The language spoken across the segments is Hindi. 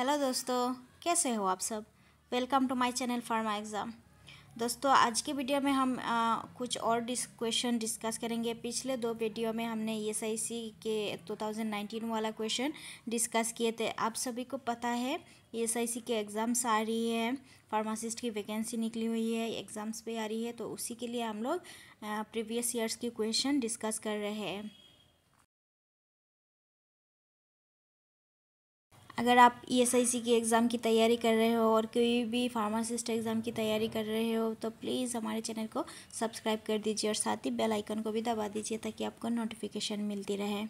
हेलो दोस्तों कैसे हो आप सब welcome to my channel pharma exam दोस्तों आज के वीडियो में हम आ, कुछ और डिस क्वेश्चन डिस्कस करेंगे पिछले दो वीडियो में हमने एस आई सी के 2019 वाला क्वेश्चन डिस्कस किए थे आप सभी को पता है एस आई सी के एग्ज़ाम्स आ रही है फार्मासिस्ट की वैकेंसी निकली हुई है एग्ज़ाम्स पे आ रही है तो उसी के लिए हम लोग प्रीवियस ईयर्स के क्वेश्चन डिस्कस कर रहे हैं अगर आप ई एस आई सी की एग्ज़ाम की तैयारी कर रहे हो और कोई भी फार्मासिस्ट एग्ज़ाम की तैयारी कर रहे हो तो प्लीज़ हमारे चैनल को सब्सक्राइब कर दीजिए और साथ ही बेल आइकन को भी दबा दीजिए ताकि आपको नोटिफिकेशन मिलती रहे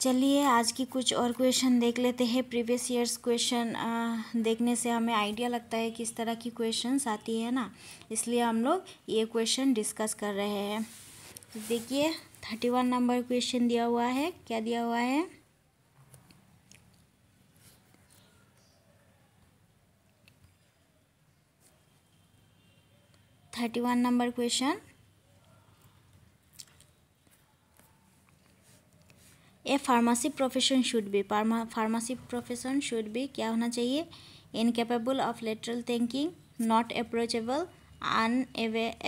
चलिए आज की कुछ और क्वेश्चन देख लेते हैं प्रीवियस ईयर्स क्वेश्चन देखने से हमें आइडिया लगता है किस तरह की क्वेश्चंस आती है ना इसलिए हम लोग ये क्वेश्चन डिस्कस कर रहे हैं देखिए थर्टी वन नंबर क्वेश्चन दिया हुआ है क्या दिया हुआ है thirty one number question a pharmacy profession should be pharmacy profession should be क्या होना चाहिए incapable of lateral thinking not approachable 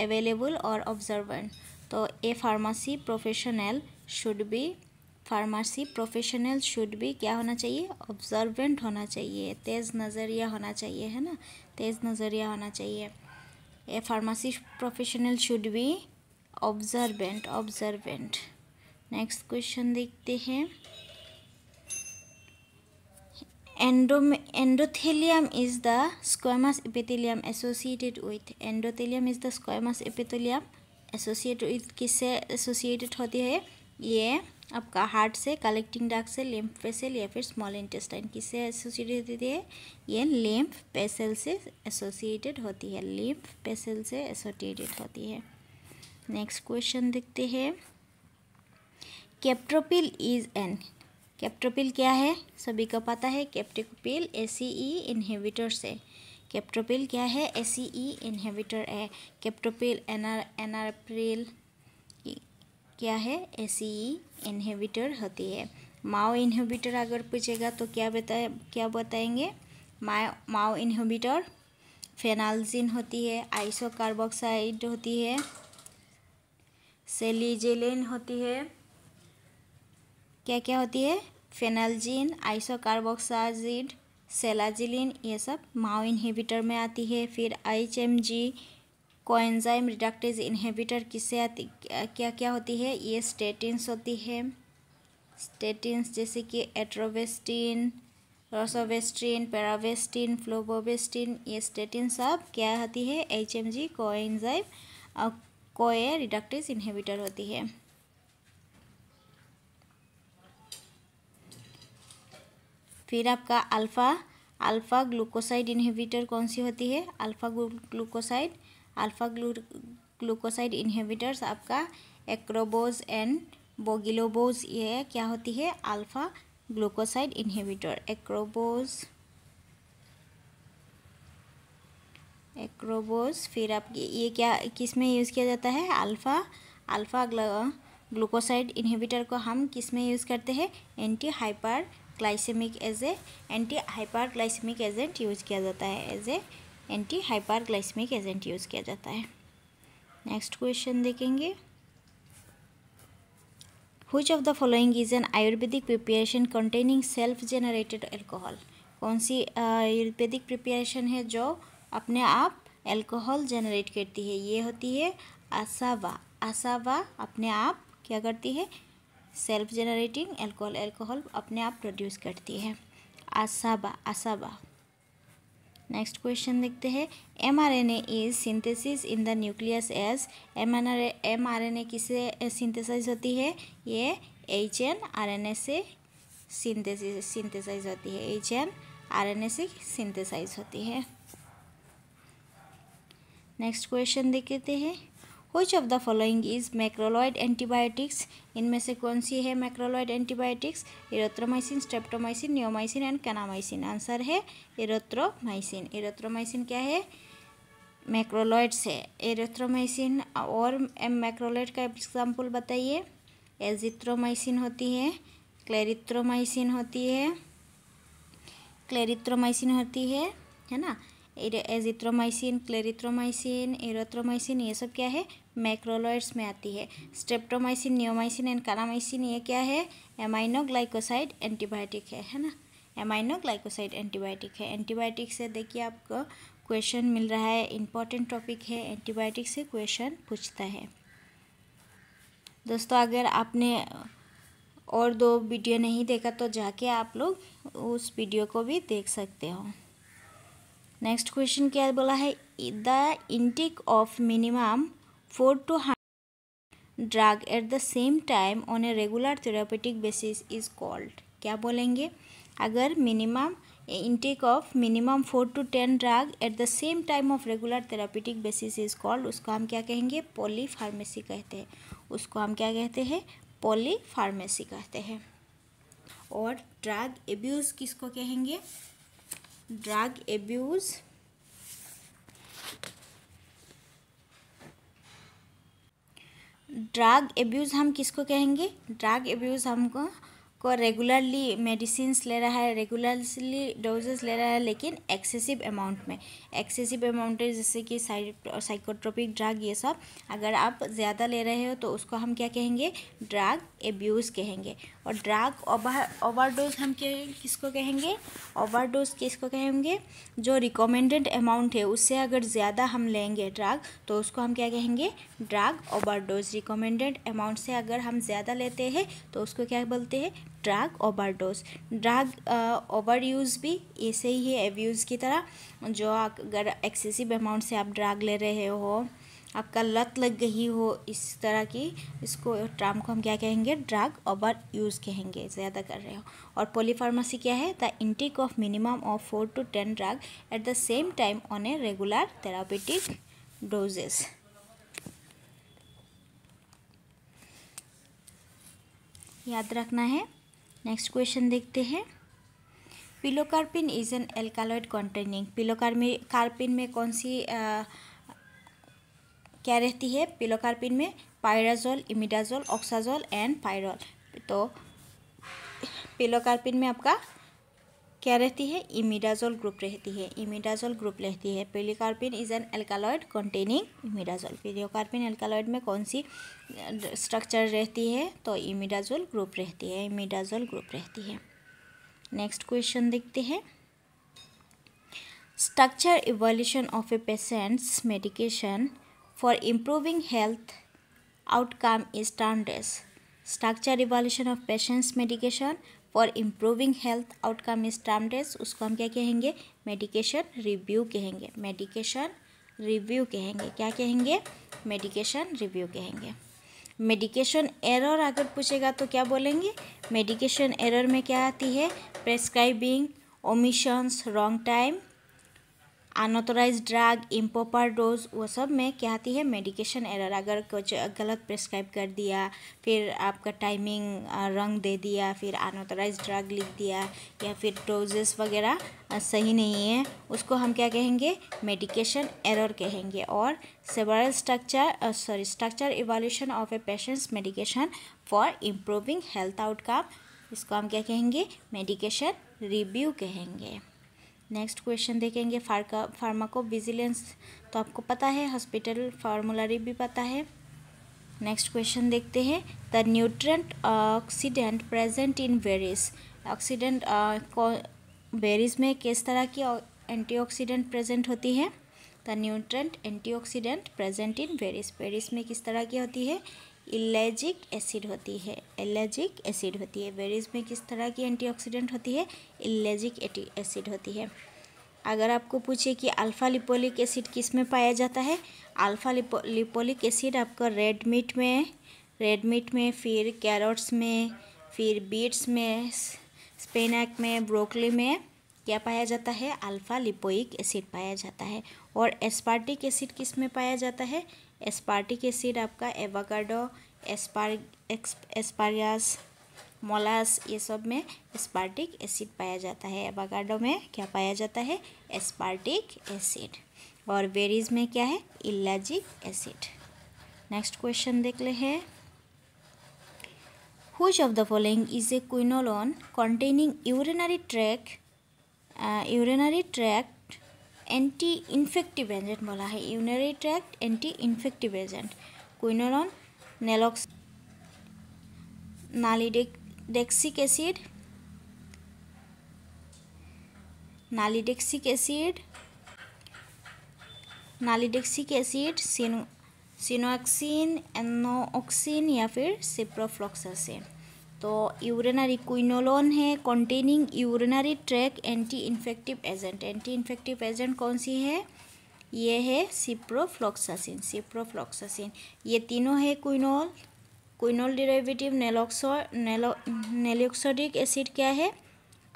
unavailable और ऑब्जर्वेंट तो a pharmacy professional should be pharmacy professional should भी क्या होना चाहिए ऑब्जर्वेंट होना चाहिए तेज़ नज़रिया होना चाहिए है ना तेज़ नज़रिया होना चाहिए a pharmacy professional should be observant observant next question देखते हैं एंडोम endothelium is the squamous epithelium associated with endothelium is the squamous epithelium associate with किससे एसोसिएटेड होती है ये आपका हार्ट से कलेक्टिंग डाक से लेम्फ पेसल या फिर स्मॉल इंटेस्टाइन किससे एसोसिएटेड होती है ये लेम्फ पेसल से एसोसिएटेड होती है लेम्फ पेसल से एसोसिएटेड होती है नेक्स्ट क्वेश्चन देखते हैं कैप्ट्रोपिल इज एन कैप्ट्रोपिल क्या है सभी को पता है कैप्ट्रोपिल ए सी ई इनहेबिटर से कैप्ट्रोपिल क्या है ए सी ई इनहेबिटर है कैप्ट्रोपिल एनार एनारप्रिल क्या है ऐसी इन्हेबिटर होती है माओ इन्हेबिटर अगर पूछेगा तो क्या बताए क्या बताएंगे माओ माओ इन्हेबिटर फेनाल्जिन होती है आइसो कार्बोक्साइड होती है सेलिजेलिन होती है क्या क्या होती है फेनाल्जिन आइसो कार्बोक्साजिड सेलाजिलिन ये सब माओ इन्हेबिटर में आती है फिर आई H M G coenzyme reductase inhibitor किससे क्या क्या होती है ये स्टेटिन्स होती है स्टेटिन्स जैसे कि एट्रोवेस्टिन रोसोवेस्टिन पैरावेस्टिन फ्लोबोवेस्टिन ये स्टेटिन सब क्या होती है एच एम जी कोएंजाइम और कोए रिडक्टेज इनहेबिटर होती है फिर आपका अल्फ़ा अल्फ़ा ग्लूकोसाइड इन्हीबिटर कौन सी होती है alpha glucoside alpha glu glucoside inhibitors आपका एक्रोबोज एंड बोगिलोबोज ये क्या होती है अल्फ़ा ग्लूकोसाइड इन्हेबिटर एक्रोबोज एक्रोबोज फिर आपकी ये क्या किस में यूज़ किया जाता है अल्फ़ा अल्फ़ा ग्लूकोसाइड इन्हेबिटर को हम किस में यूज़ करते हैं anti hyper glycemic as a anti hyper glycemic agent use किया जाता है as a anti hyperglycemic agent use किया जाता है नेक्स्ट क्वेश्चन देखेंगे which of the following is an Ayurvedic preparation containing self generated alcohol कौन सी आयुर्वेदिक प्रिपरेशन है जो अपने आप एल्कोहल जनरेट करती है ये होती है आसावा आसावा अपने आप क्या करती है सेल्फ जनरेटिंग एल्कोहल एल्कोहल अपने आप प्रोड्यूस करती है असाबा असाबा नेक्स्ट क्वेश्चन देखते हैं M R N A is synthesis in the nucleus as M N R M R N A किससे सिंथेसाइज होती है ये H N R N A से सिंथेसिस सिंथेसाइज होती है H N R N A से सिंथेसाइज होती है नेक्स्ट क्वेश्चन देखते हैं which of the following is macrolide antibiotics इनमें से कौन सी है macrolide antibiotics erythromycin streptomycin neomycin and kanamycin answer है इरोथ्रोमाइसिन इरोथ्रोमाइसिन क्या है मैक्रोलॉइड्स है एरेथ्रोमाइसिन और मैक्रोलॉइड का एग्जाम्पल बताइए एजिथ्रोमाइसिन होती है क्लेरिथ्रोमाइसिन होती है क्लेरिथ्रोमाइसिन होती है है ना एजिथ्रोमाइसिन क्लेरिथ्रोमाइसिन एरोथ्रोमाइसिन ये सब क्या है मैक्रोलॉइड्स में आती है स्ट्रेप्टोमाइसिन न्योमाइसिन एंड कानामाइसिन ये क्या है एमाइनोग्लाइकोसाइड एंटीबायोटिक है है ना एमाइनोग्लाइकोसाइड एंटीबायोटिक है एंटीबायोटिक से देखिए आपको क्वेश्चन मिल रहा है इम्पॉर्टेंट टॉपिक है एंटीबायोटिक से क्वेश्चन पूछता है दोस्तों अगर आपने और दो वीडियो नहीं देखा तो जाके आप लोग उस वीडियो को भी देख सकते हो नेक्स्ट क्वेश्चन क्या बोला है the intake of minimum four to hundred drug at the same time on a regular therapeutic basis is called क्या बोलेंगे अगर minimum intake of minimum four to ten drug at the same time of regular therapeutic basis is called उसको हम क्या कहेंगे पोली फार्मेसी कहते हैं उसको हम क्या कहते हैं पोली फार्मेसी कहते हैं और ड्रग एब्यूज़ किसको कहेंगे drug abuse ड्रग एब्यूज़ हम किसको कहेंगे ड्रग एब्यूज़ हमको को रेगुलरली मेडिसिन ले रहा है रेगुलरली डोजेस ले रहा है लेकिन एक्सेसिव अमाउंट में एक्सेसिव अमाउंट है जैसे कि साइकोट्रोपिक ड्रग ये सब अगर आप ज़्यादा ले रहे हो तो उसको हम क्या कहेंगे ड्रग एब्यूज़ कहेंगे और ड्रग ओवरडोज हम के, किसको कहेंगे ओवरडोज किसको कहेंगे जो रिकमेंडेड अमाउंट है उससे अगर ज़्यादा हम लेंगे ड्रग तो उसको हम क्या कहेंगे ड्रग ओवरडोज रिकमेंडेड अमाउंट से अगर हम ज़्यादा लेते हैं तो उसको क्या बोलते हैं drug overdose drug over use भी ऐसे ही है एव्यूज़ की तरह जो अगर एक्सेसिव अमाउंट से आप ड्रग ले रहे हो आपका लत लग गई हो इस तरह की इसको ट्राम को हम क्या कहेंगे ड्रग ओवर यूज़ कहेंगे ज़्यादा कर रहे हो और पोलीफार्मेसी क्या है the intake of minimum of four to ten drug at the same time on a regular therapeutic doses याद रखना है नेक्स्ट क्वेश्चन देखते हैं pilocarpine is an alkaloid containing pilocarpine में कौन सी आ, क्या रहती है पिलोकार्पिन में pyrazole imidazole oxazole and pyrrole तो पिलोकार्पिन में आपका क्या रहती है इमिडाजोल ग्रुप रहती है इमिडाजोल ग्रुप रहती है pilocarpine is an alkaloid containing imidazole pilocarpine alkaloid में कौन सी स्ट्रक्चर रहती है तो इमिडाजोल ग्रुप रहती है इमिडाजोल ग्रुप रहती है नेक्स्ट क्वेश्चन देखते हैं structure evolution of a patients medication for improving health outcome is as Structure evaluation of patients medication for improving health outcome is termed as उसको हम क्या कहेंगे मेडिकेशन रिव्यू कहेंगे मेडिकेशन रिव्यू कहेंगे क्या कहेंगे मेडिकेशन रिव्यू कहेंगे मेडिकेशन एरर अगर पूछेगा तो क्या बोलेंगे मेडिकेशन एरर में क्या आती है prescribing omissions wrong time unauthorised drug improper dose वो सब में क्या आती है मेडिकेशन एरर अगर कुछ गलत प्रिस्क्राइब कर दिया फिर आपका टाइमिंग रंग दे दिया फिर अनऑथोराइज ड्रग लिख दिया या फिर डोजेस वगैरह सही नहीं है उसको हम क्या कहेंगे मेडिकेशन एरर कहेंगे और several structure sorry structure evolution of a patients medication for improving health outcome इसको हम क्या कहेंगे मेडिकेशन रिव्यू कहेंगे नेक्स्ट क्वेश्चन देखेंगे फार्का फार्माको विजिलेंस तो आपको पता है हॉस्पिटल फार्मूलरी भी पता है नेक्स्ट क्वेश्चन देखते हैं the nutrient oxidant present in berries oxidant berries में किस तरह की एंटीऑक्सीडेंट प्रेजेंट होती है the nutrient antioxidant present in berries berries में किस तरह की होती है इलेजिक एसिड होती है एलर्जिक एसिड होती है बेरीज में किस तरह की एंटीऑक्सीडेंट होती है इलेजिक एसिड होती है अगर आपको पूछे कि अल्फ़ा लिपोलिक एसिड किस में पाया जाता है अल्फ़ा लिपो लिपोलिक एसिड आपको रेड मीट में रेड मीट में फिर कैरोट्स में फिर बीट्स में स्पेनैक में ब्रोकली में क्या पाया जाता है अल्फ़ा लिपोइक एसिड पाया जाता है और एस्पार्टिक एसिड किस में पाया जाता है एस्पार्टिक एसिड आपका एवाकाडो एस्पार एस्पारियास मोलास ये सब में एस्पार्टिक एसिड पाया जाता है एवाकाडो में क्या पाया जाता है एस्पार्टिक एसिड और बेरीज में क्या है इलाजिक एसिड नेक्स्ट क्वेश्चन देख ले है which of the following is a quinolone containing urinary tract urinary tract anti infective agent বলা হয় urinary tract anti infective agent quinolone নেলক্স nalidixic acid nalidixic acid nalidixic acid सिनो सिनोक्सिन एनोक्सिन या फिर सिप्रोफ्लॉक्सासिन तो यूरिनरी क्विनोलोन है containing urinary tract anti infective agent anti infective agent कौन सी है ये है सिप्रोफ्लोक्सासिन सिप्रोफ्लोक्सासिन ये तीनों है क्विनोल क्विनोल डिरेविटिव नेलोक्सो नेलो नेलोक्सोडिक एसिड क्या है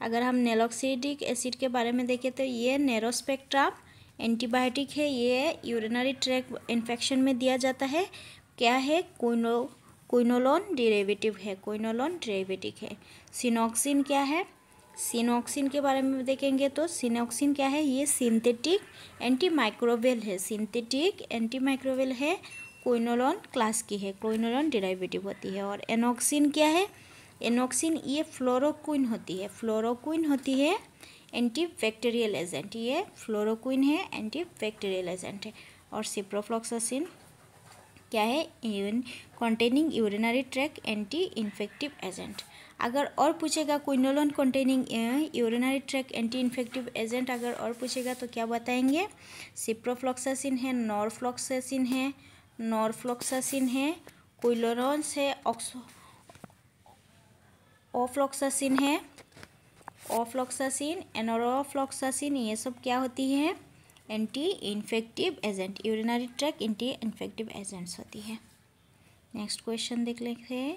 अगर हम नेलोक्सिडिक एसिड के बारे में देखें तो ये नेरोस्पेक्ट्राम एंटीबायोटिक है ये यूरिनरी ट्रैक इन्फेक्शन में दिया जाता है क्या है क्विनो क्विनोलोन डेरेवेटिव है क्विनोलोन डेरेवेटिव है सिनोक्सिन क्या है सिनोक्सिन के बारे में देखेंगे तो सिनोक्सिन क्या है ये सिंथेटिक एंटी माइक्रोवेल है सिंथेटिक एंटी माइक्रोवेल है क्विनोलोन क्लास की है क्विनोलोन डेराइवेटिव होती है और एनोक्सिन क्या है एनोक्सिन ये फ्लोरोक्विन होती है फ्लोरोक्विन होती है एंटी बैक्टेरियल एजेंट ये फ्लोरोक्विन है एंटी बैक्टेरियल एजेंट है और सिप्रोफ्लोक्सासिन क्या है यून containing urinary tract anti infective agent अगर और पूछेगा quinolone containing urinary tract anti infective agent अगर और पूछेगा तो क्या बताएंगे सिप्रोफ्लॉक्सासिन है नॉरफ्लॉक्सासिन है नॉरफ्लॉक्सासिन है क्विलोरॉन्स है ऑक्स है ओफ्लॉक्सासिन एनोरोफ्लॉक्सासिन ये सब क्या होती है anti infective agent urinary tract anti infective agents होती है नेक्स्ट क्वेश्चन देख लेते हैं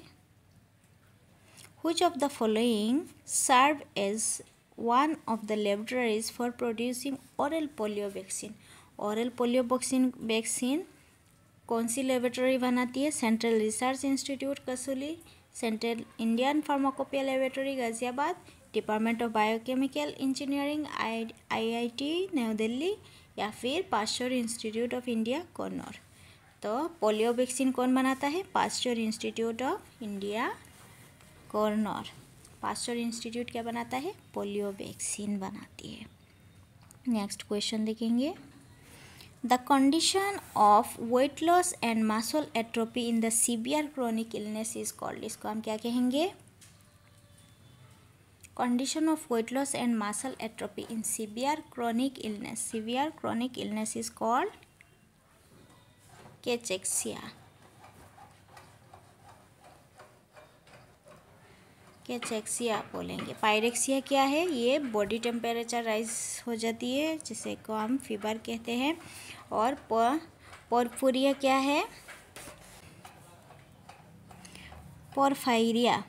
which of the following serve as one of the laboratories for producing oral polio vaccine oral polio vaccine vaccine कौन सी लेबोरेटरी बनाती है central research institute Kasauli central Indian pharmacopoeia laboratory Ghaziabad department of biochemical engineering I I T New Delhi या फिर Pasteur institute of India Coonoor तो पोलियो वैक्सीन कौन बनाता है Pasteur institute of India Coonoor Pasteur institute क्या बनाता है पोलियो वैक्सीन बनाती है नेक्स्ट क्वेश्चन देखेंगे the condition of weight loss and muscle atrophy in the severe chronic illness is called इसको हम क्या कहेंगे condition of weight loss and muscle atrophy in severe chronic illness severe chronic illness is called cachexia cachexia बोलेंगे पायरेक्सिया क्या है ये बॉडी टेम्परेचर राइज हो जाती है जिसे को हम फीवर कहते हैं और पोरफुरिया क्या है पोरफाइरिया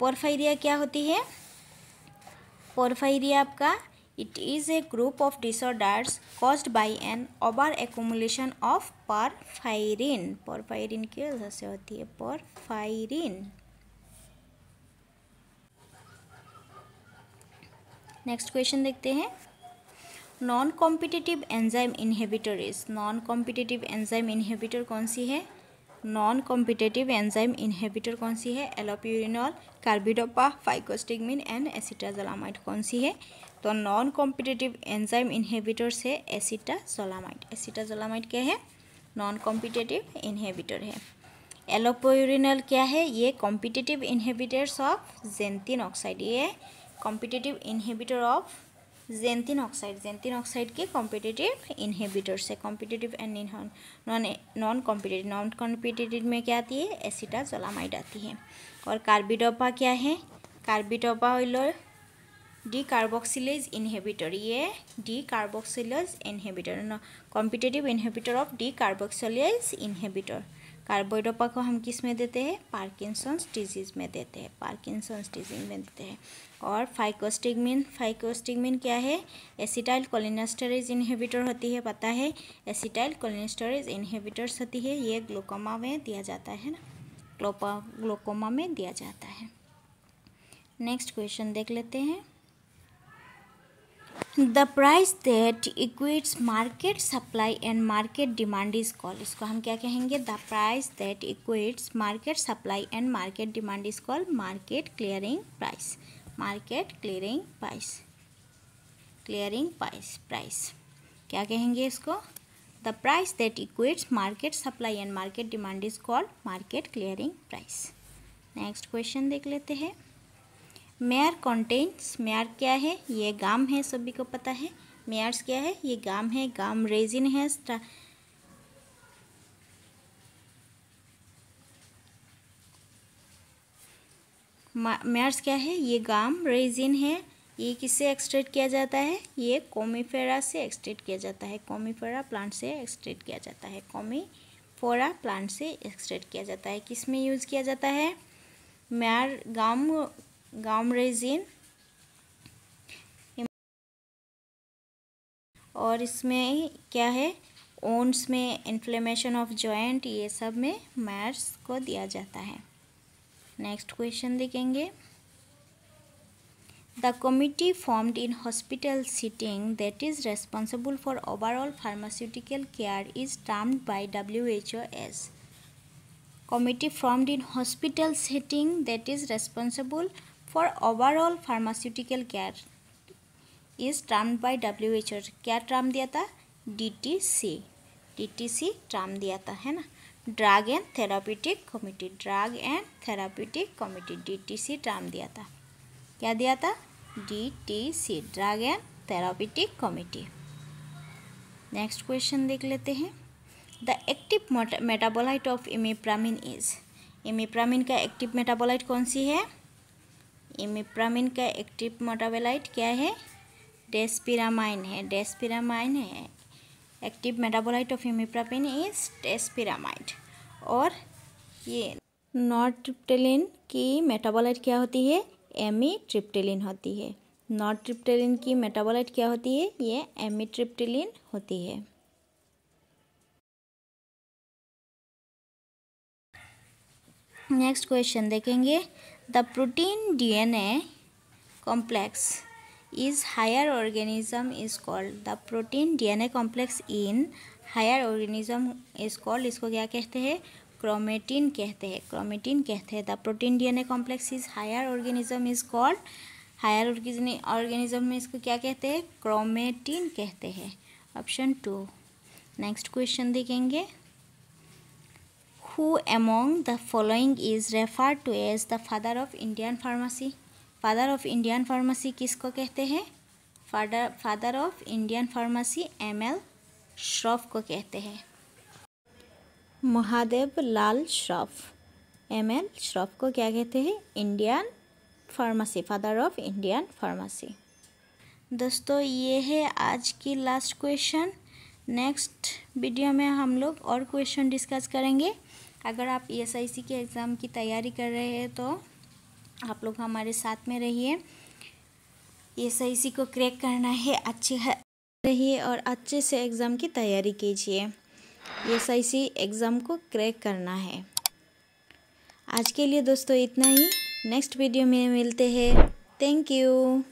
पोरफाइरिया क्या होती है पोरफाइरिया आपका it is a group of disorders caused by an over accumulation of porphyrin porphyrin की वजह से होती है पोरफाइरिन नेक्स्ट क्वेश्चन देखते हैं non competitive enzyme inhibitor is non competitive enzyme inhibitor कौन सी है नॉन कॉम्पिटेटिव एंजाइम इनहेबिटर कौन सी है allopurinol carbidopa physostigmine and acetazolamide कौन सी है तो नॉन कॉम्पिटेटिव एंजाइम इनहेबिटर्स है एसिटाजोलामाइड एसिटाजोलामाइड क्या है नॉन कॉम्पिटेटिव इन्हेबिटर है एलोपोरिनल क्या है ये competitive inhibitors of xanthine oxide ये competitive inhibitor of xanthine oxide xanthine oxide কি কম্পিটেটিভ ইনহেবিটৰ্ছ হে competitive and in non non competitive non competitive মে কিয়া দিয়ে এচিটা জ্বলামাইড আতি হে অৰ কাৰ্বি ডপা কিয় আহে কাৰ্বি ডপা হ'ল ডি কাৰ্বক্সিলেজ ইনহেবিটৰ ইয়ে decarboxylase inhibitor competitive inhibitor of decarboxylase inhibitor carbidopa को हम किस में देते हैं पार्किंसंस डिजीज़ में देते हैं पार्किंसंस डिजीज में देते हैं और फाइकोस्टिगमिन फाइकोस्टिगमिन क्या है एसिटाइल कोलिनास्टरेज इनहिबिटर होती है पता है एसिटाइल कोलिनास्टरेज इनहिबिटर्स होती है ये ग्लोकोमा में दिया जाता है ना ग्लोपा ग्लोकोमा में दिया जाता है नेक्स्ट क्वेश्चन देख लेते हैं the price that equates market supply and market demand is call इसको हम क्या कहेंगे the price that equates market supply and market demand is call market clearing price market clearing price clearing price price क्या कहेंगे इसको the price that equates market supply and market demand is called market clearing price next question देख लेते हैं मेयर कॉन्टेंट्स मेयर क्या है ये गाम है सभी को पता है मेयर्स क्या है ये गाम है गाम रेजिन है मेयर्स क्या है ये गाम रेजिन है ये किससे एक्सट्रेट किया जाता है ये कॉमीफेरा से एक्सट्रेट किया जाता है कॉमीफेरा प्लांट से एक्सट्रेट किया जाता है कॉमीफोरा प्लांट से एक्सट्रेट किया जाता है किस में यूज़ किया जाता है मेयर गाम गम रेजिन और इसमें क्या है ओन्स में इन्फ्लेमेशन ऑफ जॉइंट ये सब में मैर्स को दिया जाता है नेक्स्ट क्वेश्चन देखेंगे the committee formed in hospital setting that is responsible for overall pharmaceutical care is termed by W H O as committee formed in hospital setting that is responsible overall for care is care is W H O क्या term दिया था D D T C T C term दिया था है ना drug and therapeutic committee drug and therapeutic D T C term दिया था क्या दिया था D T C drug and therapeutic committee next question देख लेते हैं the active metabolite of imipramine is imipramine का एक्टिव मेटाबोलाइट कौन सी है इमिप्रामिन का एक्टिव मेटाबोलाइट क्या है डेस्पिरामाइन है डेस्पिरामाइन है active metabolite of imipramine is desipramine और ये नॉट ट्रिप्टेलिन की मेटाबोलाइट क्या होती है एमी ट्रिप्टेलिन होती है नॉट ट्रिप्टेलिन की मेटाबोलाइट क्या होती है ये एमी ट्रिप्टेलिन होती है नेक्स्ट क्वेश्चन देखेंगे The protein DNA complex is higher organism is called the protein DNA complex in higher organism is called इसको क्या कहते हैं क्रोमेटिन कहते हैं क्रोमेटिन कहते हैं the protein DNA complex is higher organism is called higher organism में इसको क्या कहते हैं क्रोमेटिन कहते हैं ऑप्शन टू नेक्स्ट क्वेश्चन देखेंगे Who among the following is referred to as the father of Indian pharmacy? Father of Indian pharmacy को कहते हैं father father of Indian pharmacy M L Shroff को कहते हैं महादेव लाल श्रॉफ एम एल श्रॉफ को क्या कहते हैं Indian pharmacy father of Indian pharmacy दोस्तों ये है आज की लास्ट क्वेश्चन नेक्स्ट वीडियो में हम लोग और क्वेश्चन डिस्कस करेंगे अगर आप ई e के एग्ज़ाम की तैयारी कर रहे हैं तो आप लोग हमारे साथ में रहिए ई e को क्रैक करना है अच्छे रहिए और अच्छे से एग्ज़ाम की तैयारी कीजिए ई e एग्ज़ाम को क्रैक करना है आज के लिए दोस्तों इतना ही नेक्स्ट वीडियो में मिलते हैं थैंक यू